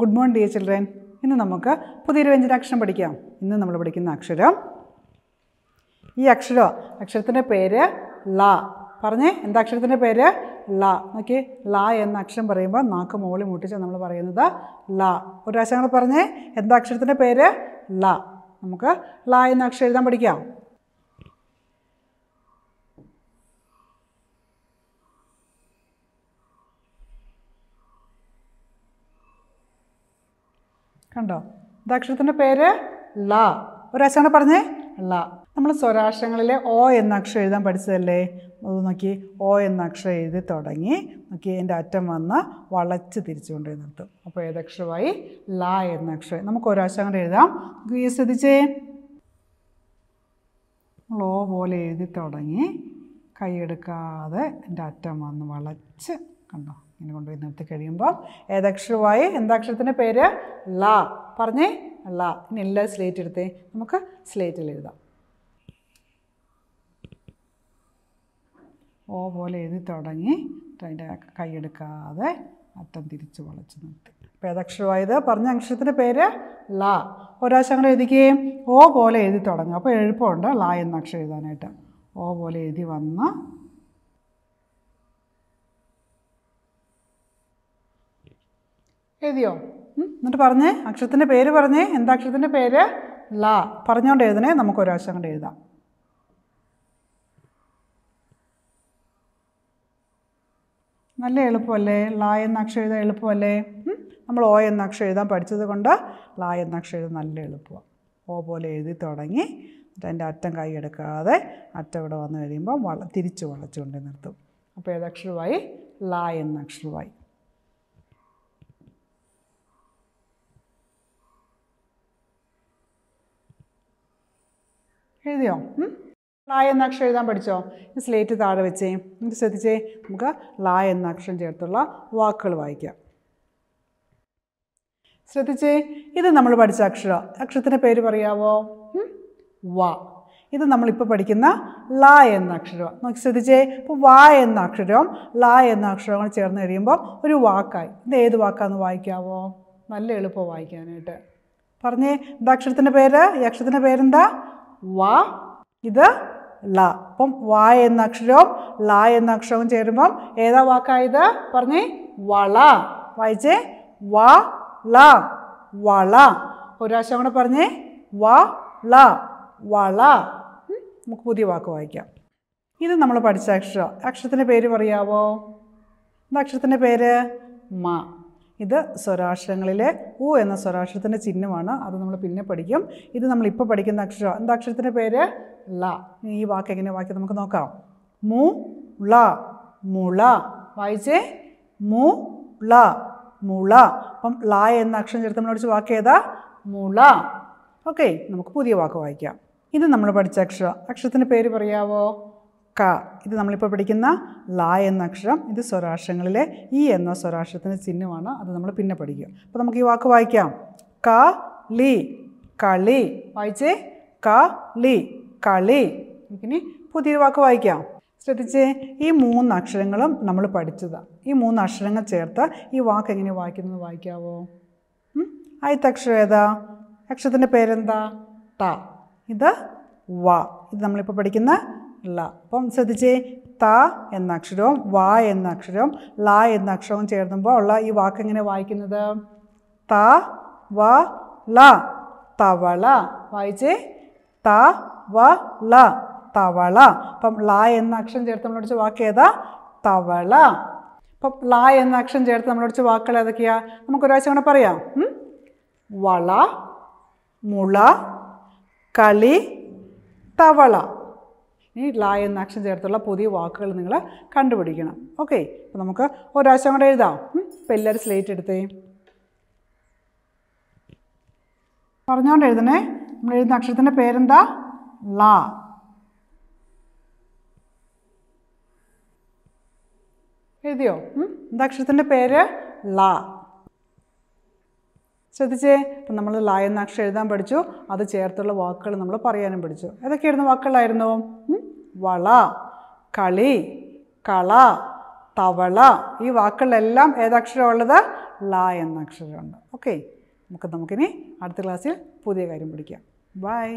good morning dear children ഇന്ന് നമുക്ക് പുതിയൊരു വ്യഞ്ജനാക്ഷരം പഠിക്കാം ഇന്ന് നമ്മൾ പഠിക്കുന്ന അക്ഷരം ഈ അക്ഷരം അക്ഷരത്തിൻ്റെ പേര് ല പറഞ്ഞേ എന്താ അക്ഷരത്തിൻ്റെ പേര് ല നോക്കി ല എന്ന അക്ഷരം പറയുമ്പോൾ നാക്ക് മോളി മുട്ടിച്ച് നമ്മൾ പറയുന്നത് ല ഒരു പ്രാവശ്യം പറഞ്ഞേ എന്താ അക്ഷരത്തിൻ്റെ പേര് ല നമുക്ക് ല എന്ന അക്ഷരം എഴുതാൻ പഠിക്കാം കണ്ടോ ഇതാക്ഷരത്തിൻ്റെ പേര് ല ഒരാശാണ് പറഞ്ഞേ ല നമ്മൾ സ്വരാക്ഷരങ്ങളിലെ ഓ എന്ന അക്ഷരം എഴുതാൻ പഠിച്ചതല്ലേ അത് നോക്കി ഓ എന്ന അക്ഷരം എഴുതി തുടങ്ങി നോക്കി എൻ്റെ അറ്റം വന്ന് വളച്ച് തിരിച്ചുകൊണ്ട് നിർത്തും അപ്പോൾ ഏതക്ഷരമായി ല എന്ന അക്ഷരം നമുക്ക് ഒരാക്ഷരം കൂടെ എഴുതാം നമുക്ക് ഈ ശ്രദ്ധിച്ചേ ഓ പോലെ എഴുതി തുടങ്ങി കൈയെടുക്കാതെ എൻ്റെ അറ്റം വന്ന് വളച്ച് കണ്ടോ ഇങ്ങനെ കൊണ്ടുപോയി നിർത്തി കഴിയുമ്പോൾ ഏതക്ഷരമായി എന്താക്ഷരത്തിൻ്റെ പേര് ല പറഞ്ഞേ ല ഇനി എല്ലാ സ്ലേറ്റ് എടുത്തേ നമുക്ക് സ്ലേറ്റിൽ എഴുതാം ഓ പോലെ എഴുതി തുടങ്ങി അതിൻ്റെ കൈയെടുക്കാതെ അറ്റം തിരിച്ച് വളച്ച് നിർത്തി അപ്പോൾ ഏതക്ഷരമായത് പറഞ്ഞ അക്ഷരത്തിൻ്റെ പേര് ല ഒരാശം അങ്ങനെ എഴുതിക്കുകയും ഓ പോലെ എഴുതി തുടങ്ങും അപ്പോൾ എഴുപ്പമുണ്ട് ല എന്ന അക്ഷരം എഴുതാനായിട്ട് ഓ പോലെ എഴുതി വന്ന് എഴുതിയോ എന്നിട്ട് പറഞ്ഞേ അക്ഷരത്തിൻ്റെ പേര് പറഞ്ഞേ എന്താ അക്ഷരത്തിൻ്റെ പേര് ല പറഞ്ഞുകൊണ്ട് എഴുതണേ നമുക്ക് ഒരാവശ്യം കൊണ്ട് എഴുതാം നല്ല എളുപ്പമല്ലേ ല എന്ന അക്ഷരം എഴുതാൻ എളുപ്പമല്ലേ നമ്മൾ ഓ എന്ന അക്ഷരം എഴുതാൻ പഠിച്ചത് കൊണ്ട് ല എന്ന അക്ഷരം എഴുതാൻ നല്ല എളുപ്പമാണ് ഓ പോലെ എഴുതി തുടങ്ങി എന്നിട്ട് അതിൻ്റെ അറ്റം കൈ എടുക്കാതെ അറ്റം ഇവിടെ വന്ന് കഴിയുമ്പോൾ വള തിരിച്ച് വളച്ചുകൊണ്ട് നിർത്തും അപ്പോൾ ഏതക്ഷരമായി ല എന്ന അക്ഷരമായി എഴുതിയോ ള എന്ന അക്ഷരം എഴുതാൻ പഠിച്ചോ സ്ലേറ്റ് താഴെ വെച്ചേ എന്നിട്ട് ശ്രദ്ധിച്ചേ നമുക്ക് ള എന്ന അക്ഷരം ചേർത്തുള്ള വാക്കുകൾ വായിക്കാം ശ്രദ്ധിച്ചേ ഇത് നമ്മൾ പഠിച്ച അക്ഷരം അക്ഷരത്തിൻ്റെ പേര് പറയാവോ വ ഇത് നമ്മളിപ്പോൾ പഠിക്കുന്ന ല എന്ന അക്ഷരം നോക്കി ശ്രദ്ധിച്ചേ ഇപ്പോൾ വ എന്ന അക്ഷരവും ല എന്ന അക്ഷരവും ചേർന്ന് കഴിയുമ്പോൾ ഒരു വാക്കായി ഇത് ഏത് വാക്കാന്ന് വായിക്കാവോ നല്ല എളുപ്പം വായിക്കാനായിട്ട് പറഞ്ഞേ ഇത് അക്ഷരത്തിൻ്റെ പേര് ഈ അക്ഷരത്തിൻ്റെ പേരെന്താ വ ഇത് ല അപ്പം വ എന്ന അക്ഷരവും ല എന്ന അക്ഷരവും ചേരുമ്പം ഏതാ വാക്കായത് പറഞ്ഞേ വള വായിച്ചേ വ ല വള ഒരാശം കൂടെ പറഞ്ഞേ വ ള വള നമുക്ക് പുതിയ വാക്ക് വായിക്കാം ഇത് നമ്മൾ പഠിച്ച അക്ഷരം അക്ഷരത്തിൻ്റെ പേര് പറയാവോ എന്താ അക്ഷരത്തിൻ്റെ പേര് മ ഇത് സ്വരാക്ഷരങ്ങളിലെ ഉ എന്ന സ്വരാക്ഷരത്തിൻ്റെ ചിഹ്നമാണ് അത് നമ്മൾ പിന്നെ പഠിക്കും ഇത് നമ്മൾ ഇപ്പോൾ പഠിക്കുന്ന അക്ഷരം എന്താ അക്ഷരത്തിൻ്റെ പേര് ല ഈ വാക്ക് എങ്ങനെ വാക്ക് നമുക്ക് നോക്കാം മു ള മുള വായിച്ചേ മു ള മുള അപ്പം ള എന്ന അക്ഷരം ചേർത്ത് നമ്മൾ പഠിച്ച വാക്ക് ഏതാ മുള ഓക്കെ നമുക്ക് പുതിയ വാക്ക് വായിക്കാം ഇത് നമ്മൾ പഠിച്ച അക്ഷരം അക്ഷരത്തിൻ്റെ പേര് പറയാവോ ക ഇത് നമ്മളിപ്പോൾ പഠിക്കുന്ന ല എന്ന അക്ഷരം ഇത് സ്വരാക്ഷരങ്ങളിലെ ഈ എന്ന സ്വരാക്ഷരത്തിൻ്റെ ചിഹ്നമാണ് അത് നമ്മൾ പിന്നെ പഠിക്കും അപ്പോൾ നമുക്ക് ഈ വാക്ക് വായിക്കാം ക ലി കളി വായിച്ചേ ക ലി കളി ഇനി പുതിയൊരു വാക്ക് വായിക്കാം ശ്രദ്ധിച്ചേ ഈ മൂന്ന് അക്ഷരങ്ങളും നമ്മൾ പഠിച്ചതാണ് ഈ മൂന്ന് അക്ഷരങ്ങൾ ചേർത്ത് ഈ വാക്ക് എങ്ങനെ വായിക്കുന്നത് വായിക്കാവോ ആദ്യത്തെ അക്ഷരം ഏതാ അക്ഷരത്തിൻ്റെ പേരെന്താ ട ഇത് വ ഇത് നമ്മളിപ്പോൾ പഠിക്കുന്ന ള അപ്പം ശ്രദ്ധിച്ചേ ത എന്ന അക്ഷരവും വ എന്ന അക്ഷരവും ല എന്ന അക്ഷരവും ചേർന്നുമ്പോൾ ഉള്ള ഈ വാക്ക് എങ്ങനെ വായിക്കുന്നത് ത വ ല തവള വായിച്ചേ ത വ ല തവള അപ്പം ള എന്ന അക്ഷരം ചേർത്ത് നമ്മളോടിച്ച വാക്ക് ഏതാ തവള അപ്പം ല എന്ന അക്ഷരം ചേർത്ത് നമ്മളോടിച്ച വാക്കുകൾ ഏതൊക്കെയാ നമുക്ക് ഒരാഴ്ച കൂടെ പറയാം വള മുള കളി തവള ഇനി ലാ എന്ന അക്ഷൻ ചേർത്തുള്ള പുതിയ വാക്കുകൾ നിങ്ങൾ കണ്ടുപിടിക്കണം ഓക്കെ അപ്പോൾ നമുക്ക് ഒരാഴ്ച കൂടെ എഴുതാം ഇപ്പം എല്ലാവരും സ്ലേറ്റ് എടുത്തേ പറഞ്ഞുകൊണ്ട് എഴുതണേ നമ്മൾ എഴുതുന്ന അക്ഷരത്തിൻ്റെ പേരെന്താ ലാ എഴുതിയോ എന്താ അക്ഷരത്തിൻ്റെ പേര് ലാ ശ്രദ്ധിച്ചേ അപ്പം നമ്മൾ ലായ എന്ന അക്ഷരം എഴുതാൻ പഠിച്ചു അത് ചേർത്തുള്ള വാക്കുകൾ നമ്മൾ പറയാനും പഠിച്ചു ഏതൊക്കെയായിരുന്നു വാക്കുകളായിരുന്നു വള കളി കള തവള ഈ വാക്കുകളിലെല്ലാം ഏതക്ഷരമുള്ളത് ള എന്ന അക്ഷരമുണ്ട് ഓക്കെ നമുക്ക് നമുക്കിനി അടുത്ത ക്ലാസ്സിൽ പുതിയ കാര്യം പഠിക്കാം ബൈ